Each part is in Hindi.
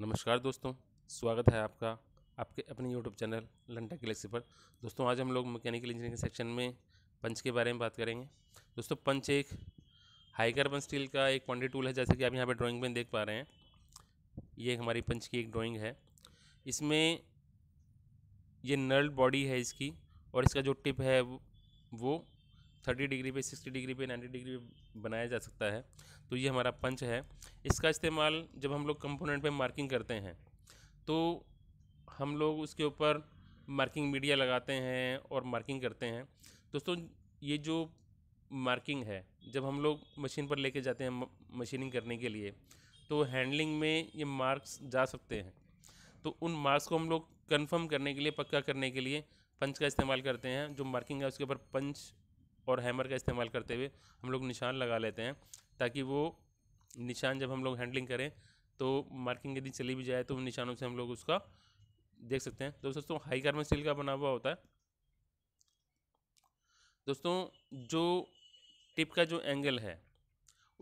नमस्कार दोस्तों स्वागत है आपका आपके अपने यूट्यूब चैनल लंटा गलेक्सी पर दोस्तों आज हम लोग मैकेनिकल इंजीनियरिंग सेक्शन में पंच के बारे में बात करेंगे दोस्तों पंच एक हाई कार्बन स्टील का एक क्वान्टी टूल है जैसे कि आप यहाँ पर ड्राइंग में देख पा रहे हैं ये हमारी पंच की एक ड्राइंग है इसमें ये नर्ल बॉडी है इसकी और इसका जो टिप है वो थर्टी डिग्री पे सिक्सटी डिग्री पे नाइन्टी डिग्री पे बनाया जा सकता है तो ये हमारा पंच है इसका इस्तेमाल जब हम लोग कंपोनेंट पे मार्किंग करते हैं तो हम लोग उसके ऊपर मार्किंग मीडिया लगाते हैं और मार्किंग करते हैं दोस्तों ये जो मार्किंग है जब हम लोग मशीन पर लेके जाते हैं मशीनिंग करने के लिए तो हैंडलिंग में ये मार्क्स जा सकते हैं तो उन मार्क्स को हम लोग कन्फर्म करने के लिए पक्का करने के लिए पंच का इस्तेमाल करते हैं जो मार्किंग है उसके ऊपर पंच और हैमर का इस्तेमाल करते हुए हम लोग निशान लगा लेते हैं ताकि वो निशान जब हम लोग हैंडलिंग करें तो मार्किंग यदि चली भी जाए तो निशानों से हम लोग उसका देख सकते हैं तो दोस्तों हाई कार्बन स्टील का बना हुआ होता है दोस्तों जो टिप का जो एंगल है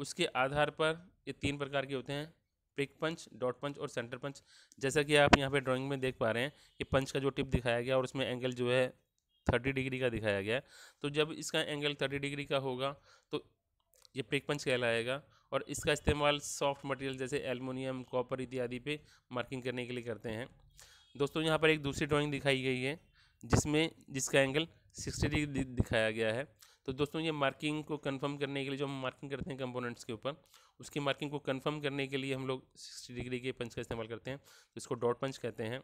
उसके आधार पर ये तीन प्रकार के होते हैं पिक पंच डॉट पंच और सेंटर पंच जैसा कि आप यहाँ पे ड्राइंग में देख पा रहे हैं कि पंच का जो टिप दिखाया गया और उसमें एंगल जो है थर्टी डिग्री का दिखाया गया है तो जब इसका एंगल थर्टी डिग्री का होगा तो ये पिक पंच कहलाएगा और इसका इस्तेमाल सॉफ्ट मटेरियल जैसे एलमिनियम कॉपर इत्यादि पे मार्किंग करने के लिए करते हैं दोस्तों यहाँ पर एक दूसरी ड्राइंग दिखाई गई है जिसमें जिसका एंगल सिक्सटी डिग्री दिखाया गया है तो दोस्तों ये मार्किंग को कन्फर्म करने के लिए जो हम मार्किंग करते हैं कंपोनेंट्स के ऊपर उसकी मार्किंग को कन्फर्म करने के लिए हम लोग सिक्सटी डिग्री के पंच का इस्तेमाल करते हैं तो इसको डॉट पंच कहते हैं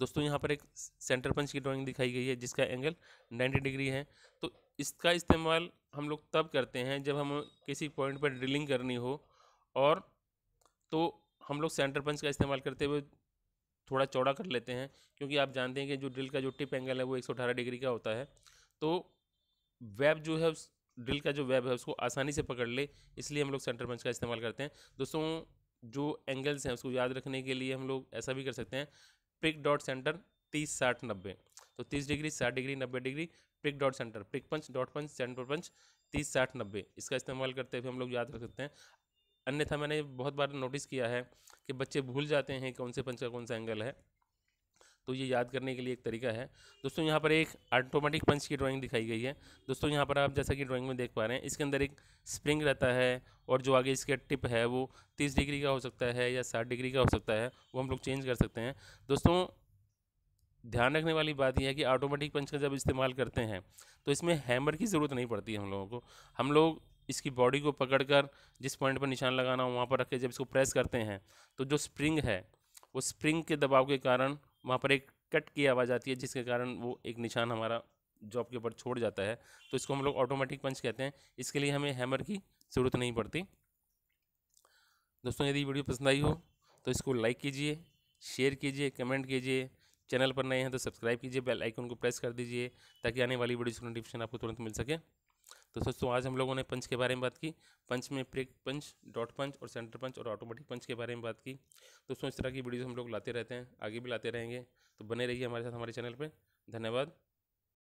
दोस्तों यहाँ पर एक सेंटर पंच की ड्राइंग दिखाई गई है जिसका एंगल 90 डिग्री है तो इसका इस्तेमाल हम लोग तब करते हैं जब हम किसी पॉइंट पर ड्रिलिंग करनी हो और तो हम लोग सेंटर पंच का इस्तेमाल करते हुए थोड़ा चौड़ा कर लेते हैं क्योंकि आप जानते हैं कि जो ड्रिल का जो टिप एंगल है वो एक डिग्री का होता है तो वेब जो है उस ड्रिल का जो वेब है उसको आसानी से पकड़ ले इसलिए हम लोग सेंटर पंच का इस्तेमाल करते हैं दोस्तों जो एंगल्स हैं उसको याद रखने के लिए हम लोग ऐसा भी कर सकते हैं पिक डॉट सेंटर तीस साठ नब्बे तो तीस डिग्री साठ डिग्री नब्बे degree pick dot centre pick punch dot punch centre punch तीस साठ नब्बे इसका इस्तेमाल करते हुए हम लोग याद रख सकते हैं अन्यथा मैंने बहुत बार नोटिस किया है कि बच्चे भूल जाते हैं कौन से पंच का कौन सा एंगल है तो ये याद करने के लिए एक तरीका है दोस्तों यहाँ पर एक ऑटोमेटिक पंच की ड्राइंग दिखाई गई है दोस्तों यहाँ पर आप जैसा कि ड्राइंग में देख पा रहे हैं इसके अंदर एक स्प्रिंग रहता है और जो आगे इसके टिप है वो तीस डिग्री का हो सकता है या साठ डिग्री का हो सकता है वो हम लोग चेंज कर सकते हैं दोस्तों ध्यान रखने वाली बात यह है कि ऑटोमेटिक पंच का जब इस्तेमाल करते हैं तो इसमें हैमर की ज़रूरत नहीं पड़ती है हम लोगों को हम लोग इसकी बॉडी को पकड़कर जिस पॉइंट पर निशान लगाना हो वहाँ पर रख के जब इसको प्रेस करते हैं तो जो स्प्रिंग है वो स्प्रिंग के दबाव के कारण वहाँ पर एक कट की आवाज़ आती है जिसके कारण वो एक निशान हमारा जॉब के ऊपर छोड़ जाता है तो इसको हम लोग ऑटोमेटिक पंच कहते हैं इसके लिए हमें हैमर की ज़रूरत नहीं पड़ती दोस्तों यदि वीडियो पसंद आई हो तो इसको लाइक कीजिए शेयर कीजिए कमेंट कीजिए चैनल पर नए हैं तो सब्सक्राइब कीजिए बेल आइकन को प्रेस कर दीजिए ताकि आने वाली वीडियो नोटिफिकेशन आपको तुरंत मिल सके तो दोस्तों आज हम लोगों ने पंच के बारे में बात की पंच में प्रेक पंच डॉट पंच और सेंटर पंच और ऑटोमेटिक पंच के बारे में बात की दोस्तों इस तरह की वीडियोज़ हम लोग लाते रहते हैं आगे भी लाते रहेंगे तो बने रहिए हमारे साथ हमारे चैनल पर धन्यवाद